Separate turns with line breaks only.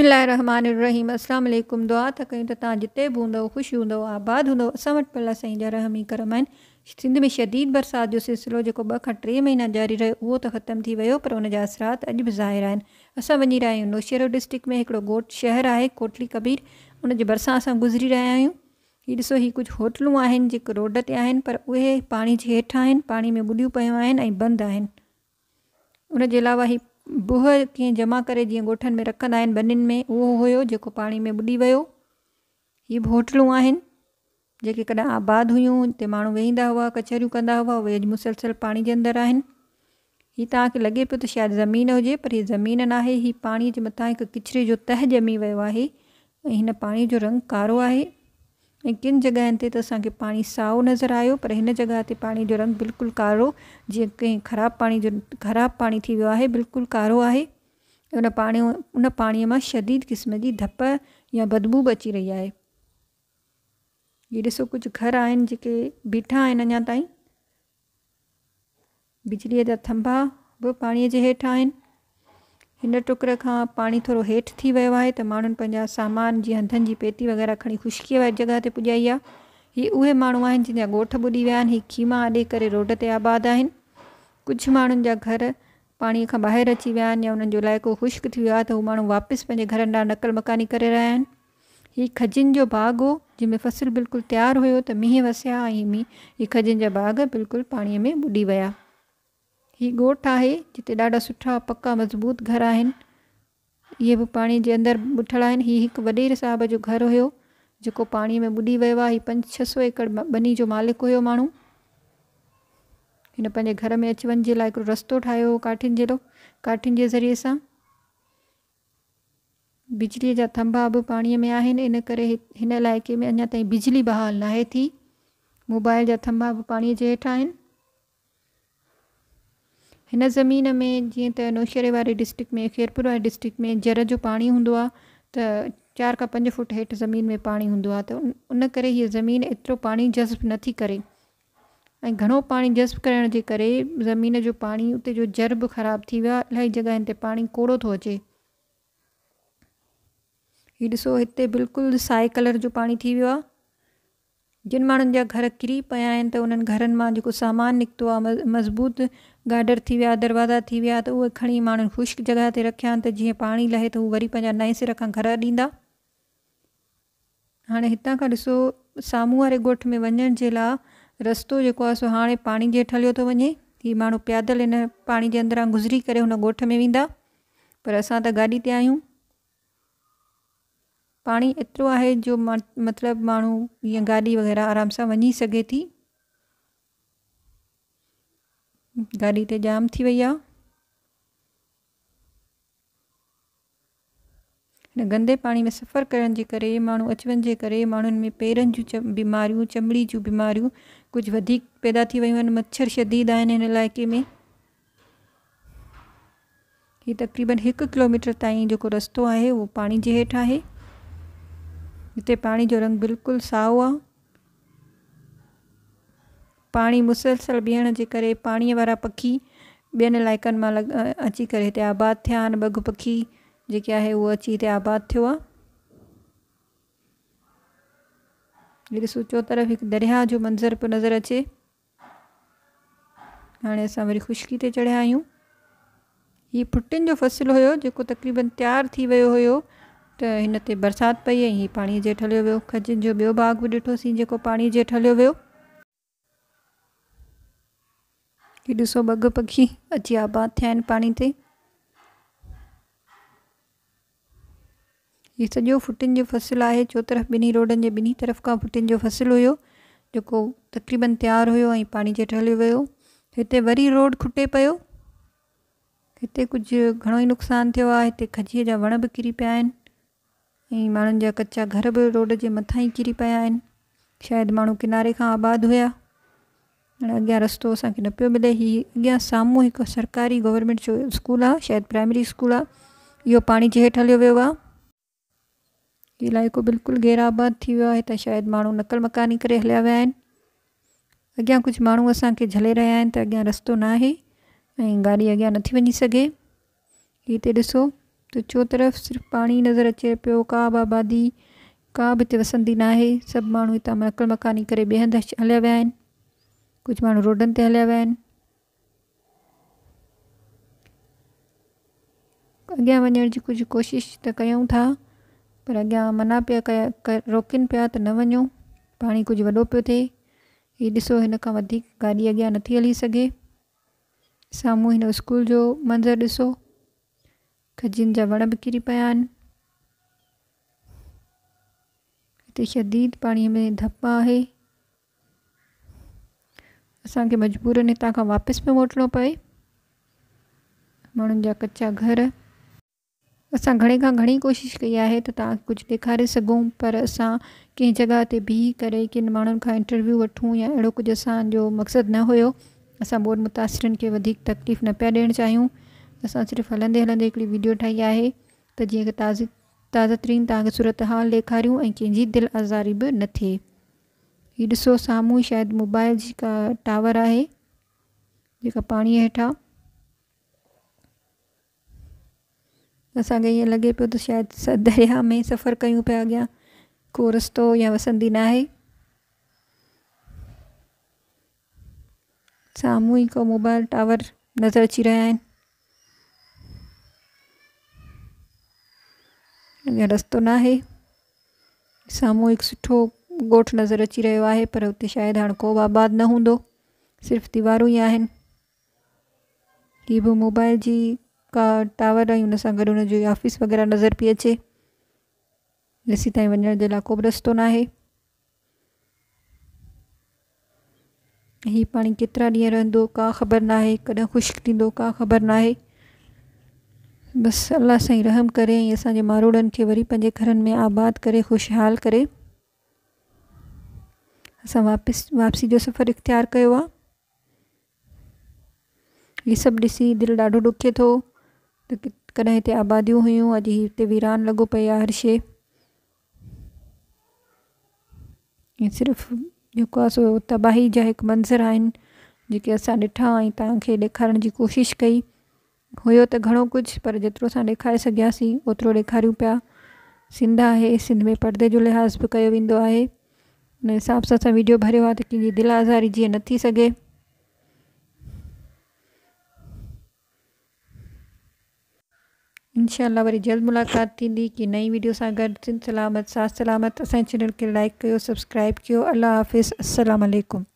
बसमीम अल्लाम दुआ था कयूं त तव्हां जिते भी हूँ खुश हूँ आबाद हूँ असां वटि पला साईं जा रहमी करम सिंध में शदीद बरसात जो सिलसिलो जेको ॿ खां टे महीना जारी रहियो वो तो खत्म थो पर उन असरा अज भी ज़ाहिर आहिनि असां वञी रहिया नौशेरो डिस्ट्रिक्ट में हिकिड़ो ॻोठ शहर है कोटली कबीर उन जे भरिसां गुज़री रहा आहियूं हीअ ॾिसो हीअ कुझु होटलूं आहिनि रोड ते आहिनि पर उ पानी के हेठां पानी में ॿुॾियूं पन आहिनि ऐं बंदि उन जे बुह कीअं जमा करे जीअं ॻोठनि में रखंदा आहिनि ॿनिनि में उहो हुयो जेको पाणी में ॿुॾी वियो हीअ होटलूं आहिनि जेके कॾहिं आबाद हुयूं ते माण्हू वेहंदा हुआ कचहरियूं कंदा हुआ उहे अॼु मुसलसल पाणी जे अंदरि आहिनि हीअ तव्हांखे लॻे पियो त शायदि ज़मीन हुजे पर हीअ ज़मीन नाहे हीअ पाणीअ जे मथां हिकु किचरे जो तह ॼमी वियो आहे ऐं हिन पाणीअ जो रंग कारो आहे ऐं किन जॻहियुनि ते त असांखे पाणी साओ नज़र आयो पर हिन जॻह ते पाणी जो रंग बिल्कुलु कारो जीअं कंहिं ख़राबु पाणी जो ख़राबु पाणी थी वियो आहे बिल्कुलु कारो आहे उन पाणी उन पाणीअ मां शदीद क़िस्म जी धप या बदबू अची रही आहे इहे ॾिसो कुझु घर आहिनि जेके बीठा आहिनि अञा ताईं बिजलीअ जा थंबा बि पाणीअ जे हेठि आहिनि इन टुकर का पानी थोड़ा हेठि थी वियो आहे त माण्हुनि पंहिंजा सामान जीअं हंधनि की पेती वग़ैरह खड़ी खुश्क वारी जॻह ते पुॼाई आहे हीअ उहे माण्हू आहिनि जंहिंजा ॻोठ ॿुॾी विया आहिनि खीमा अॾे करे रोड ते आबाद आहिनि कुछ माण्हुनि जहाँ घर पानी का ॿाहिरि अची विया या उन्हनि जो ख़ुश्क थी वियो आहे त घर नकल मकानी कर रहा आहिनि हीअ खजिन जो बाग हो जिनमें फसल बिल्कुल तैयार हो तो मीह वसिया ऐं मींहुं हीअ खजिन जा बाग बिल्कुल पानी में बुडी विया हीअ ॻोठु आहे जिते ॾाढा सुठा पका मज़बूत घर आहिनि इहे बि पाणी जे अंदरि ॿुठल आहिनि हीउ हिकु वडेर साहिब जो घरु हुयो जेको पाणीअ में ॿुॾी वियो आहे हीउ पंज छह सौ एकड़ बनी जो मालिक हुयो माण्हू हिन पंहिंजे घर में अचु वञ जे लाइ हिकिड़ो रस्तो ठाहियो हो काठियुनि जहिड़ो काठियुनि जे ज़रिए सां बिजलीअ जा थंबा बि पाणीअ में आहिनि इन करे हिन इलाइक़े में अञा ताईं बिजली बहाल नाहे थी मोबाइल जा थंबा बि पाणीअ जे हेठि आहिनि हिन ज़मीन में जीअं त नौशरे वारे डिस्ट्रिक्ट में खेरपुर वारे डिस्ट्रिक्ट में जर जो पाणी हूंदो आहे त चारि खां पंज फुट हेठि ज़मीन में पाणी हूंदो आहे त उन करे हीअ ज़मीन एतिरो पाणी जज़्ब नथी करे ऐं घणो पाणी जज़्ब करण जे करे ज़मीन जो पाणी उते जो जर बि ख़राबु थी वियो आहे इलाही जॻहियुनि ते पाणी कोड़ो थो अचे ही ॾिसो हिते बिल्कुलु साए कलर जो पाणी थी वियो आहे जिन माण्हुनि जा घर किरी पिया आहिनि त उन्हनि घरनि मां जेको सामान निकितो आहे म मज़बूत गाडर थी विया दरवाज़ा थी विया त उहे खणी माण्हुनि ख़ुश्क जॻह ते रखिया आहिनि त जीअं पाणी लहे त हू वरी पंहिंजा नए सिर खां घर ॾींदा हाणे हितां खां ॾिसो साम्हूं वारे ॻोठ में वञण जे लाइ रस्तो जेको आहे सो हाणे पाणी जे हेठि हलियो थो वञे हीअ माण्हू प्यादल हिन पाणी जे अंदरां गुज़री करे हुन ॻोठ में वेंदा पर असां त गाॾी ते आहियूं पाणी एतिरो आहे जो मां मतिलबु माण्हू ईअं गाॾी वग़ैरह आराम सां वञी सघे थी गाॾी त जाम थी वई आहे हिन गंदे पाणी में सफ़र करण जे करे माण्हू अच वञ जे करे माण्हुनि में पेरनि जूं च बीमारियूं चमड़ी जूं बीमारियूं कुझु वधीक पैदा थी वियूं आहिनि मच्छर शदीद आहिनि हिन इलाइक़े में हीअ तक़रीबन हिकु किलोमीटर ताईं जेको रस्तो आहे उहो पाणी जे हेठि आहे इतने पानी जो रंग बिल्कुल साओ आ पानी मुसलसल बीहण के करे पाणीअ वारा पखी ॿियनि इलाइक़नि मां लग अची कर आबाद आबादु थिया आहिनि बघ पखी जेके आहे उहो अची इतने आबाद थियो आहे तरफ चोतरफ़ दरिया जो मंज़र पे नज़र अचे हाँ अस वरी ख़ुश्की चढ़िया ये हीउ जो फसल हो जो तक़रीबन तैयार थी वियो हुयो त हिन ते बरसाति पई ऐं हीअ पाणीअ जे ठहियो वियो खजियुनि जो ॿियो बाग़ बि ॾिठोसीं जेको पाणीअ जे ठहियो वियो हीउ ॾिसो बग पखी अची आबाद थिया आहिनि पाणी ते हीअ सॼो फुटियुनि जो फसल आहे चो तरफ़ ॿिन्ही रोडनि जे ॿिन्ही तरफ़ खां फुटियुनि जो फसल हुयो जेको तक़रीबनि तयारु हुयो ऐं पाणी जे ठहलियो वियो हिते वरी रोड खुटे पियो हिते कुझु घणो ई नुक़सानु थियो आहे हिते खजीअ जा वण बि किरी पिया आहिनि ऐं माण्हुनि जा कचा घर बि रोड जे मथां ई किरी पिया आहिनि शायदि माण्हू किनारे खां आबाद हुया हाणे अॻियां रस्तो असांखे न पियो मिले हीउ अॻियां साम्हूं हिकु सरकारी गवर्नमेंट जो स्कूल आहे शायदि प्राइमरी स्कूल आहे इहो पाणी जे हेठि हलियो वियो आहे हीउ इलाइक़ो बिल्कुलु गैराबाद थी वियो आहे हितां शायदि माण्हू नकल मकानी करे हलिया विया आहिनि अॻियां कुझु माण्हू असांखे झले रहिया आहिनि त अॻियां रस्तो न आहे ऐं गाॾी अॻियां नथी वञी सघे हिते ॾिसो तो तरफ़ सिर्फ पानी नज़र अचे पियो का बि आबादी का बि हिते वसंदी नाहे सभु माण्हू हितां मकल मकानी करे ॿिए हंधि हलिया विया आहिनि कुझु माण्हू हलिया विया आहिनि अॻियां वञण जी कुझु कोशिशि त था पर अॻियां मना पिया कया रोकनि पिया त न वञो पाणी कुझु वॾो पियो थिए हीअ ॾिसो हिन खां वधीक गाॾी हली सके सामू इन स्कूल जो मंजर ऐसो खजिंजा वड़बकिरिपयान हिते शदीद पाणीअ में धप आहे असांखे मजबूरनि हितां खां वापसि पियो मोटिणो पए माण्हुनि जा कचा घर असां घणे खां घणी कोशिशि कई आहे त तव्हांखे कुझु ॾेखारे सघूं पर असां कंहिं जॻह ते बीह करे किन माण्हुनि खां इंटरव्यू वठूं या अहिड़ो कुझु असांजो मक़सदु न हुयो असां बोर मुतासिरनि खे वधीक तकलीफ़ न पिया ॾियणु चाहियूं असां सिर्फ़ु हलंदे हलंदे हिकिड़ी वीडियो ठाही आहे त जीअं ताज़ी ताज़ा तरीन तव्हांखे सूरत हाल ॾेखारियूं ऐं कंहिंजी दिलि आज़ारी बि न थिए हीअ ॾिसो साम्हूं शायदि मोबाइल जी का टावर आहे जेका पाणीअ हेठां असांखे ईअं लॻे पियो त शायदि दरिया में सफ़र कयूं पिया अॻियां को रस्तो या वसंदी न आहे साम्हूं ई को मोबाइल टावर नज़र अची रहिया आहिनि अञा रस्तो नाहे साम्हूं हिकु सुठो ॻोठु नज़र अची रहियो आहे पर हुते शायदि हाणे को आबाद न हूंदो सिर्फ़ु दीवारूं ई आहिनि हीअ बि मोबाइल जी का टावर आई हुन सां गॾु ऑफ़िस वग़ैरह नज़र पई अचे एसी ताईं वञण जे लाइ को बि रस्तो नाहे हीअ पाणी केतिरा ॾींहं रहंदो का ख़बर नाहे कॾहिं ख़ुश्क थींदो का ख़बर न आहे बस अलाह साईं रहम करें ऐं मारूड़न के खे वरी पंहिंजे घरनि में आबाद करे ख़ुशहाल करे असां वापसि वापसी जो सफ़र इख़्तियार ये सब ऐसी दिल ॾिसी दिलि ॾाढो ॾुखे थो त हुई हिते ही हिते वीरान लॻो पई हर शे ऐं सिर्फ़ु जेको सो तबाही जहा हिकु मंज़र आहिनि जेके असां ॾिठा ऐं तव्हांखे ॾेखारण कई हुयो त घणो कुझु पर जेतिरो असां ॾेखारे सघियासीं ओतिरो ॾेखारियूं पिया सिंध आहे सिंध में परदे जो लिहाज़ बि कयो वेंदो आहे हुन हिसाब सां असां वीडियो भरियो आहे त कंहिंजी दिलि आज़ारी जीअं न थी सघे इनशा वरी जल्द मुलाक़ात थींदी की नई वीडियो सां गॾु सलामत सा सलामत असांजे चैनल खे लाइक कयो सब्सक्राइब कयो अलाह हाफ़िज़ अलामकुम